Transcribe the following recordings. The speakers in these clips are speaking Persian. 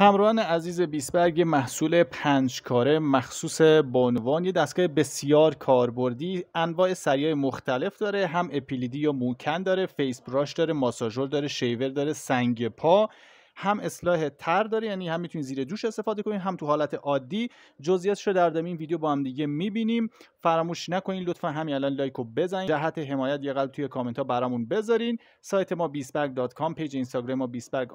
همراهان عزیز بیسبرگ محصول کاره مخصوص بانوان یه دستگاه بسیار کاربردی انواع سریع مختلف داره هم اپیلیدی یا موکن داره فیس براش داره ماساژور داره شیور داره سنگ پا هم اصلاح تر داره یعنی هم میتونید زیر جوش استفاده کنید هم تو حالت عادی جزئیاتش رو در این ویدیو با هم دیگه میبینیم فراموش نکنید لطفا همین الان لایک و بزنید جهت حمایت یه قلب توی کامنت ها برامون بذارین سایت ما beastbag.com پیج اینستاگرام ما بیسبرگ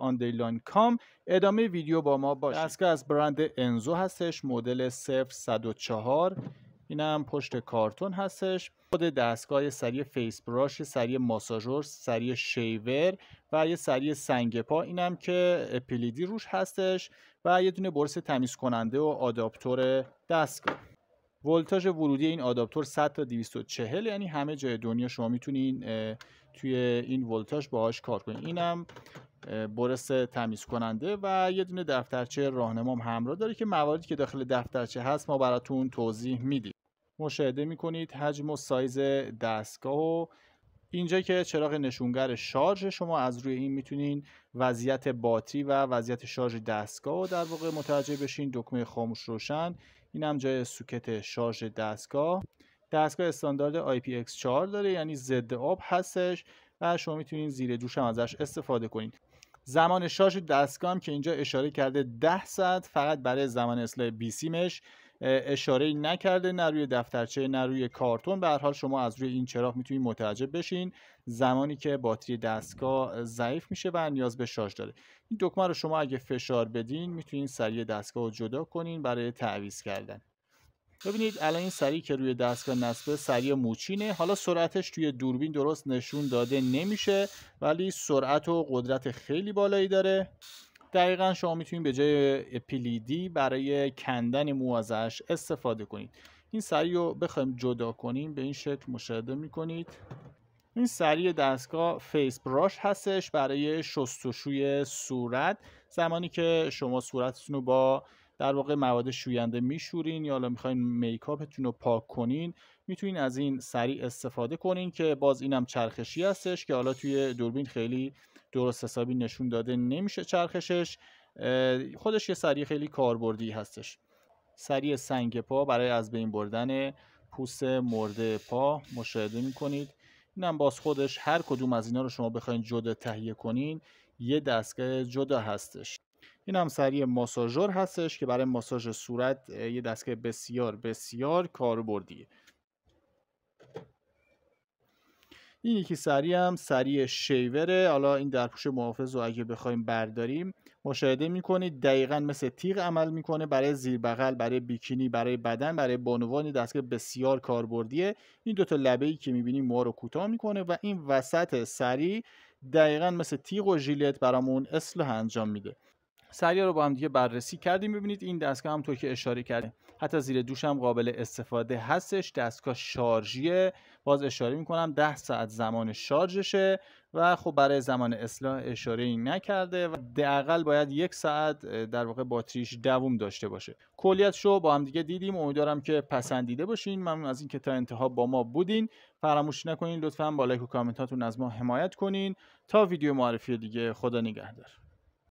ادامه ویدیو با ما باشید دستگاه از برند انزو هستش مدل 0104 اینم پشت کارتون هستش خود دستگاه سری فیس براش سری ماساژور سری شیور و یه سری سنگ پا اینم که پلیدی روش هستش و یه دونه برس تمیز کننده و آداپتور دستگاه ولتاژ ورودی این آداپتور 100 تا 240 یعنی همه جای دنیا شما میتونین توی این ولتاژ باهاش کار کنید. اینم برس تمیز کننده و یه دونه دفترچه راهنمام همراه داره که مواردی که داخل دفترچه هست ما براتون توضیح میدیم مشاهده میکنید حجم و سایز دستگاه و اینجا که چراغ نشونگر شارژ شما از روی این میتونین وضعیت باتری و وضعیت شارژ دستگاه در واقع متوجه بشین دکمه خاموش روشن این هم جای سوکت شارژ دستگاه دستگاه استاندارد IPX4 داره یعنی ضد آب هستش و شما میتونین زیر دوش هم ازش استفاده کنین زمان شارژ دستگاه هم که اینجا اشاره کرده 10 ساعت فقط برای زمان اصلاح سیمش اشاره نکرده نه روی دفترچه نه روی کارتون به هر حال شما از روی این چراغ میتونید متوجه بشین زمانی که باتری دستگاه ضعیف میشه و نیاز به شارژ داره این دکمه رو شما اگه فشار بدین میتونین سریع دستگاه رو جدا کنین برای تعویض کردن ببینید الان این سری که روی دستگاه نصبه سری موچینه حالا سرعتش توی دوربین درست نشون داده نمیشه ولی سرعت و قدرت خیلی بالایی داره دقیقا شما میتونید به جای پلیدی برای کندن مو ازش استفاده کنید این سری رو بخوایم جدا کنیم به این شکل مشاهده میکنید این سری دستگاه فیس براش هستش برای شستشوی صورت زمانی که شما صورتتون رو با در واقع مواد شوینده میشورین یا حالا میخواین میکاپتون رو پاک کنین میتونین از این سری استفاده کنین که باز اینم چرخشی هستش که حالا توی دوربین خیلی درست حسابی نشون داده نمیشه چرخشش خودش یه سری خیلی کاربردی هستش سری سنگ پا برای از بین بردن پوست مرده پا مشاهده میکنید اینم باز خودش هر کدوم از اینا رو شما بخواین جدا تهیه کنین یه دستگاه جدا هستش این هم سری ماساژور هستش که برای ماساژ صورت یه دستگاه بسیار بسیار کاربردیه این یکی سری هم سری شیوره حالا این در پوش محافظ رو اگه بخوایم برداریم مشاهده میکنید دقیقا مثل تیغ عمل میکنه برای زیر بغل برای بیکینی برای بدن برای بانوان دستگاه بسیار کاربردیه این دوتا لبه ای که میبینیم ما رو کوتاه میکنه و این وسط سری دقیقا مثل تیغ و ژیلت برامون اصل انجام میده سریع رو با هم دیگه بررسی کردیم ببینید این دستگاه هم که اشاره کرده حتی زیر دوش هم قابل استفاده هستش دستگاه شارژیه باز اشاره میکنم 10 ساعت زمان شارژشه و خب برای زمان اصلاح اشاره این نکرده و دقل باید یک ساعت در واقع باتریش دوم داشته باشه کلیت شو با هم دیگه دیدیم امیدوارم که پسندیده باشین ممنون از اینکه تا انتها با ما بودین فراموش نکنین لطفا با لایک و کامنتاتون از ما حمایت کنین تا ویدیو معرفی دیگه خدا نگهدار